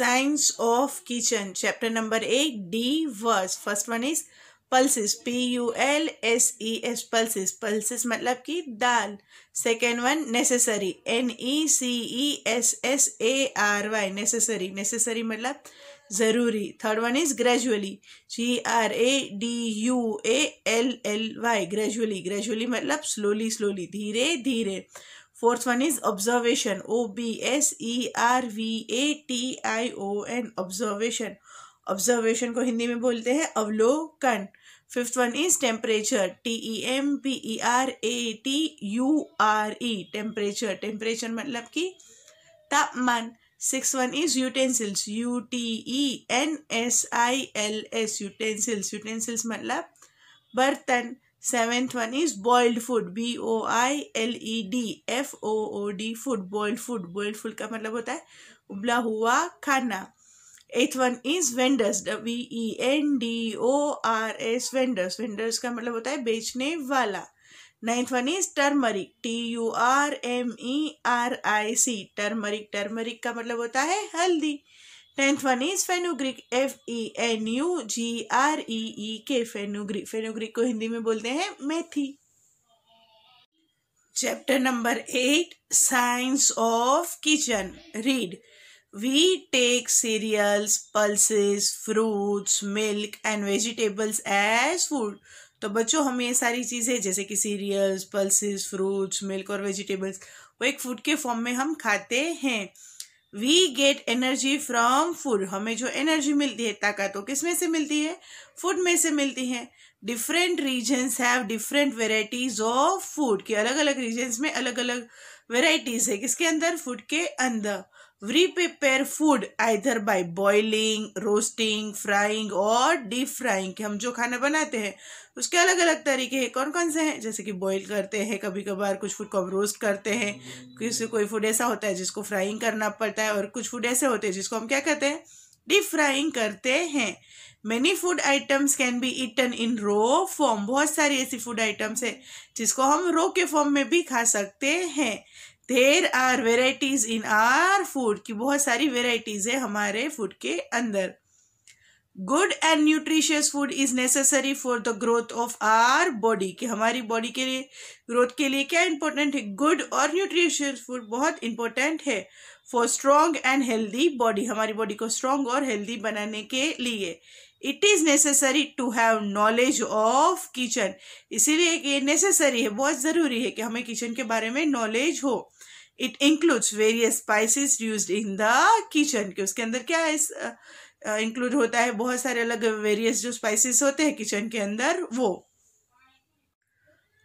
Science of kitchen chapter number eight the words first one is pulses P U L S E S pulses pulses मतलब कि दाल second one necessary N E C E S S A R Y necessary necessary मतलब जरूरी third one is gradually G R A D U A L L Y gradually gradually मतलब slowly slowly धीरे धीरे fourth one is observation O B S E R V A T I O N observation observation को हिंदी में बोलते हैं अवलोकन fifth one is temperature T E M P E R A T U R E temperature temperature मतलब कि तापमान six one is utensils U T E N S I L S utensils utensils मतलब बर्तन seventh one is boiled food B O I L E D F O O D food boiled food boiled food का मतलब होता है उबला हुआ खाना eighth one is vendors V E N D O R S vendors vendors का मतलब होता है बेचने वाला ninth one is turmeric T U R M E R I C turmeric turmeric का मतलब होता है हल्दी tenth one is fenugreek F E N U G R E E K fenugreek fenugreek को हिंदी में बोलते हैं मेथी chapter number eight science of kitchen read we take cereals pulses fruits milk and vegetables as food तो बच्चों हम ये सारी चीज़ें जैसे कि सीरियल्स पल्सेस फ्रूट्स मिल्क और वेजिटेबल्स वो एक फूड के फॉर्म में हम खाते हैं we get energy from food हमें जो एनर्जी मिलती है ताकत वो किस में से मिलती है फूड में से मिलती है different regions have different varieties of food के अलग अलग रीजन्स में अलग अलग वेराइटीज है किसके अंदर फूड के अंदर We food either either boiling roasting frying और डीप फ्राइंग हम जो खाना बनाते हैं उसके अलग अलग तरीके हैं कौन कौन से हैं जैसे कि बॉईल करते हैं कभी कभार कुछ फूड को हम रोस्ट करते हैं किसी कोई फूड ऐसा होता है जिसको फ्राइंग करना पड़ता है और कुछ फूड ऐसे होते हैं जिसको हम क्या कहते हैं डीप फ्राइंग करते हैं many food items can be eaten in raw form बहुत सारी ऐसी फूड आइटम्स है जिसको हम रो के फॉर्म में भी खा सकते हैं there are varieties in our food की बहुत सारी वेराइटीज़ है हमारे फूड के अंदर good and nutritious food is necessary for the growth of our body कि हमारी बॉडी के लिए ग्रोथ के लिए क्या इंपॉर्टेंट है गुड और न्यूट्रिशियस फूड बहुत इंपॉर्टेंट है for strong and healthy body हमारी बॉडी को स्ट्रॉन्ग और हेल्दी बनाने के लिए it is necessary to have knowledge of kitchen इसीलिए ये नेसेसरी है बहुत ज़रूरी है कि हमें किचन के बारे में नॉलेज हो it includes various spices use in the kitchen के उसके अंदर क्या है इंक्लूड होता है बहुत सारे अलग वेरियस जो स्पाइसेस होते हैं किचन के अंदर वो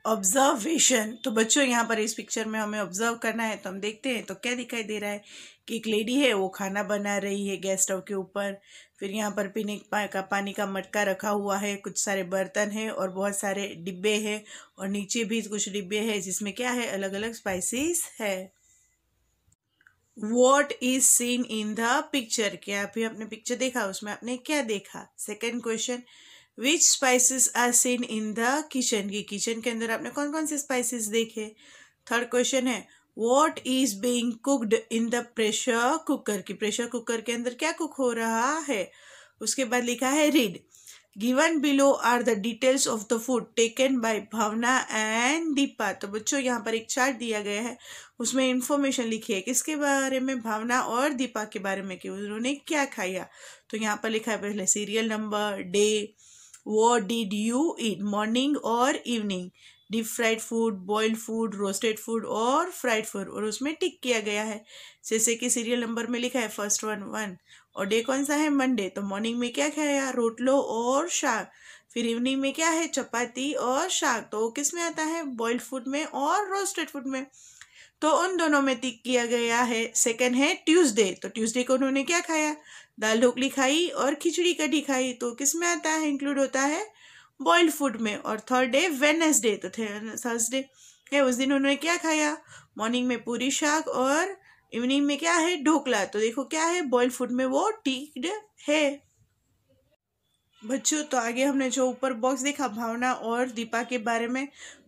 ऑब्जर्वेशन तो बच्चों यहाँ पर इस पिक्चर में हमें ऑब्जर्व करना है तो हम देखते हैं तो क्या दिखाई दे रहा है कि एक लेडी है वो खाना बना रही है गैस स्टोव के ऊपर फिर यहाँ पर पीने का पानी का मटका रखा हुआ है कुछ सारे बर्तन है और बहुत सारे डिब्बे हैं और नीचे भी कुछ डिब्बे हैं जिसमें क्या है अलग अलग स्पाइसेस है what is seen in the picture क्या अभी आपने पिक्चर देखा उसमें आपने क्या देखा second question which spices are seen in the kitchen की किचन के अंदर आपने कौन कौन से स्पाइसिस देखे थर्ड क्वेश्चन है what is being cooked in the pressure cooker की प्रेशर कुकर के अंदर क्या कुक हो रहा है उसके बाद लिखा है read given below are the details of the food taken by Bhavna and Deepa तो बच्चों यहाँ पर एक चार्ट दिया गया है उसमें इंफॉर्मेशन लिखी है किसके बारे में भावना और दीपा के बारे में कि उन्होंने क्या खाया तो यहाँ पर लिखा है पहले serial number day what did you eat morning और evening deep fried food boiled food roasted food और फ्राइड फूड और उसमें टिक किया गया है जैसे कि सीरियल नंबर में लिखा है फर्स्ट वन वन और डे कौन सा है मंडे तो मॉर्निंग में क्या खाया रोटलो और शाक फिर इवनिंग में क्या है चपाती और शाक तो वो किस में आता है बॉइल्ड फूड में और रोस्टेड फूड में तो उन दोनों में टिक किया गया है सेकंड है ट्यूसडे तो ट्यूसडे को उन्होंने क्या खाया दाल ढोकली खाई और खिचड़ी कढ़ी खाई तो किस में आता है इंक्लूड होता है बॉइल्ड फूड में और थर्ड डे वेनसडे तो थर्सडे है उस दिन उन्होंने क्या खाया मॉर्निंग में पूरी शाक और इवनिंग में क्या है ढोकला तो देखो क्या है बॉयल फूड में वो टीड है बच्चों तो आगे हमने जो ऊपर बॉक्स देखा भावना और दीपा के बारे में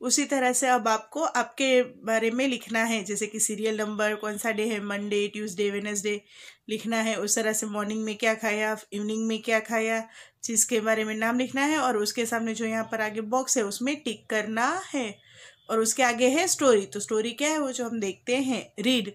उसी तरह से अब आपको आपके बारे में लिखना है जैसे कि सीरियल नंबर कौन सा डे है मंडे ट्यूसडे वेनसडे लिखना है उस तरह से मॉर्निंग में क्या खाया इवनिंग में क्या खाया चीज़ के बारे में नाम लिखना है और उसके सामने जो यहाँ पर आगे बॉक्स है उसमें टिक करना है और उसके आगे है स्टोरी तो स्टोरी क्या है वो जो हम देखते हैं read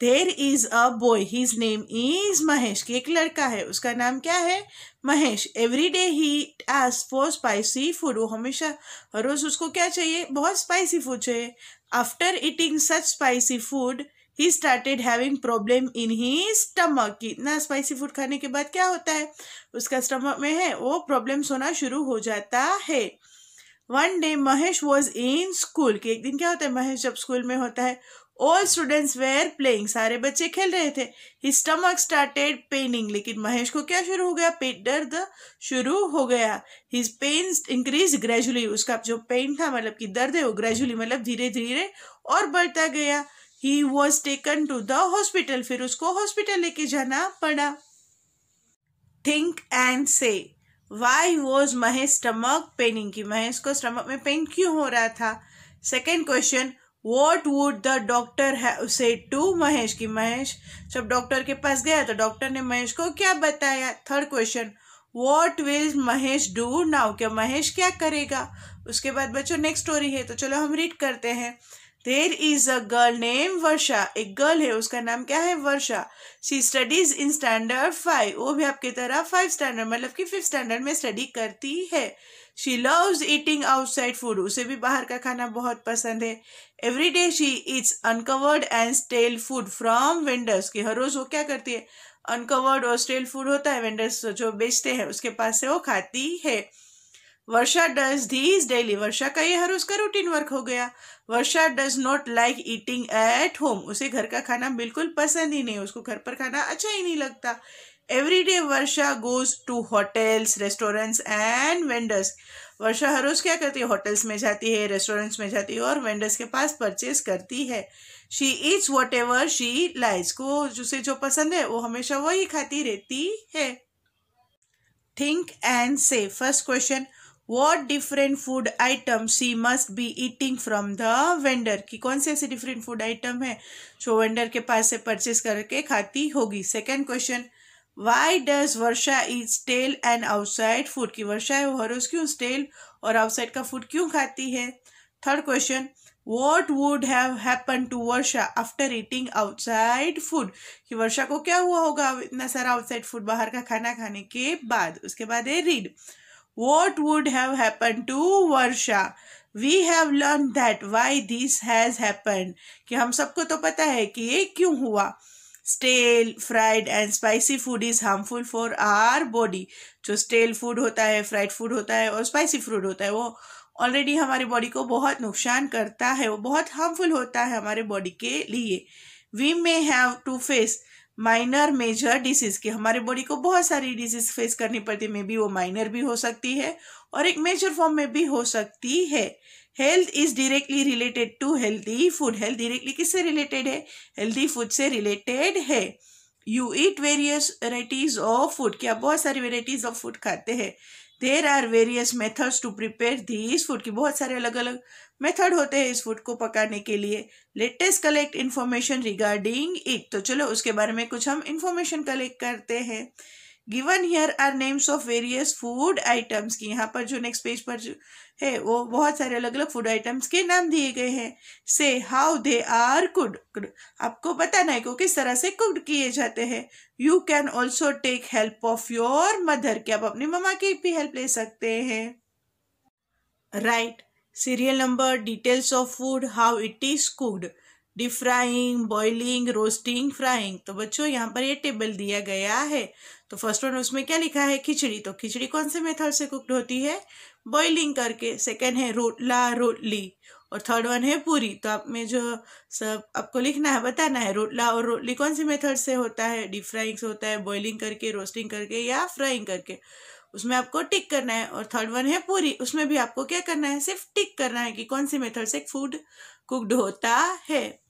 there is a boy his name is Mahesh एक लड़का है उसका नाम क्या है महेश एवरी डे ही एज फॉर स्पाइसी फूड वो हमेशा हर रोज उसको क्या चाहिए बहुत स्पाइसी फूड चाहिए after eating such spicy food he started having problem in his stomach इतना स्पाइसी फूड खाने के बाद क्या होता है उसका स्टमक में है वो प्रॉब्लम्स होना शुरू हो जाता है one day Mahesh was in school के एक दिन क्या होता है महेश जब स्कूल में होता है ऑल स्टूडेंट्स वेयर प्लेइंग सारे बच्चे खेल रहे थे ही स्टमक स्टार्टेड पेनिंग लेकिन महेश को क्या शुरू हो गया पेट दर्द शुरू हो गया हिज पेन इंक्रीज ग्रेजुअली उसका जो पेन था मतलब कि दर्द है वो ग्रेजुअली मतलब धीरे धीरे और बढ़ता गया he was taken to the hospital फिर उसको हॉस्पिटल लेके जाना पड़ा think and say why was Mahesh stomach paining की महेश को स्टमक में पेन क्यों हो रहा था second question what would the doctor have said to Mahesh की महेश जब डॉक्टर के पास गया तो डॉक्टर ने महेश को क्या बताया third question what will Mahesh do now क्या महेश क्या करेगा उसके बाद बच्चों नेक्स्ट स्टोरी है तो चलो हम रीड करते हैं there is a girl name Varsha एक गर्ल है उसका नाम क्या है Varsha she studies in standard five वो भी आपकी तरह फाइव स्टैंडर्ड मतलब कि फिफ्थ स्टैंडर्ड में स्टडी करती है she loves eating outside food उसे भी बाहर का खाना बहुत पसंद है every day she eats uncovered and stale food from vendors की हर रोज वो क्या करती है अनकवर्ड और स्टेल फूड होता है वेंडर्स जो बेचते हैं उसके पास से वो खाती है वर्षा डज धीज डेली वर्षा का ये हर उसका रूटीन वर्क हो गया Varsha does not like eating at home उसे घर का खाना बिल्कुल पसंद ही नहीं उसको घर पर खाना अच्छा ही नहीं लगता every day Varsha goes to hotels restaurants and vendors Varsha हर रोज क्या करती है होटल्स में जाती है रेस्टोरेंट्स में जाती है और वेंडर्स के पास परचेज करती है she is whatever she likes को जिसे जो पसंद है वो हमेशा वही खाती रहती है think and say first question what different food item she must be eating from the vendor कि कौन से ऐसे different food item है जो vendor के पास से purchase करके खाती होगी second question why does Varsha eat stale and outside food कि वर्षा है वो हर रोज क्यों stale और outside का food क्यों खाती है third question what would have happen to Varsha after eating outside food कि वर्षा को क्या हुआ होगा इतना सारा आउटसाइड फूड बाहर का खाना खाने के बाद उसके बाद है read what would have happened to Varsha? We have learn that why this has happen कि हम सबको तो पता है कि ये क्यों हुआ stale fried and spicy food is harmful for our body जो स्टेल फूड होता है फ्राइड फूड होता है और स्पाइसी फूड होता है वो ऑलरेडी हमारी बॉडी को बहुत नुकसान करता है वो बहुत हार्मफुल होता है हमारे बॉडी के लिए we may have to face minor major disease की हमारे बॉडी को बहुत सारी डिजीज फेस करनी पड़ती है मे बी वो माइनर भी हो सकती है और एक मेजर फॉर्म में भी हो सकती है health is directly related to healthy food health directly किससे रिलेटेड है हेल्दी फूड से रिलेटेड है you eat various varieties of food क्या बहुत सारी वेराइटीज़ ऑफ फूड खाते हैं there are various methods to prepare the इस फूड की बहुत सारे अलग अलग मेथड होते हैं इस फूड को पकाने के लिए latest collect information regarding it तो चलो उसके बारे में कुछ हम इन्फॉर्मेशन कलेक्ट करते हैं given here are names of various food items की यहाँ पर जो नेक्स्ट पेज पर जो है वो बहुत सारे अलग अलग फूड आइटम्स के नाम दिए गए हैं से हाउ दे आर कुड आपको बताना है को किस तरह से कुड किए जाते हैं you can also take help of your mother क्या आप अपनी मम्मा की भी हेल्प ले सकते हैं right serial number details of food how it is cooked deep frying boiling roasting frying तो बच्चों यहाँ पर ये टेबल दिया गया है तो फर्स्ट वन उसमें क्या लिखा है खिचड़ी तो खिचड़ी कौन से मेथड से कुकड होती है बॉइलिंग करके सेकेंड है रोटला रोटली और थर्ड वन है पूरी तो आप में जो सब आपको लिखना है बताना है रोटला और रोटली कौन से मेथड से होता है डीप फ्राइंग से होता है बॉइलिंग करके रोस्टिंग करके या फ्राइंग करके उसमें आपको टिक करना है और थर्ड वन है पूरी उसमें भी आपको क्या करना है सिर्फ टिक करना है कि कौन से मेथड से फूड कुक्ड होता है